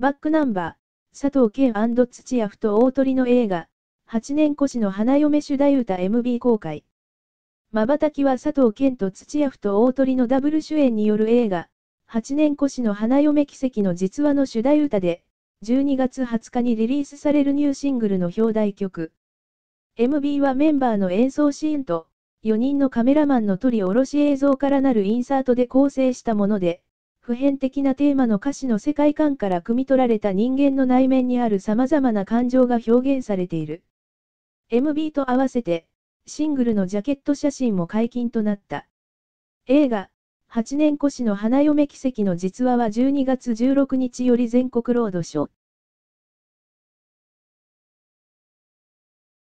バックナンバー、佐藤健土屋ふと大鳥の映画、8年越しの花嫁主題歌 MB 公開。瞬きは佐藤健と土屋ふと大鳥のダブル主演による映画、8年越しの花嫁奇跡の実話の主題歌で、12月20日にリリースされるニューシングルの表題曲。MB はメンバーの演奏シーンと、4人のカメラマンの撮り下ろし映像からなるインサートで構成したもので、普遍的なテーマの歌詞の世界観から汲み取られた人間の内面にある様々な感情が表現されている。MB と合わせて、シングルのジャケット写真も解禁となった。映画、八年越しの花嫁奇跡の実話は12月16日より全国ロードショー。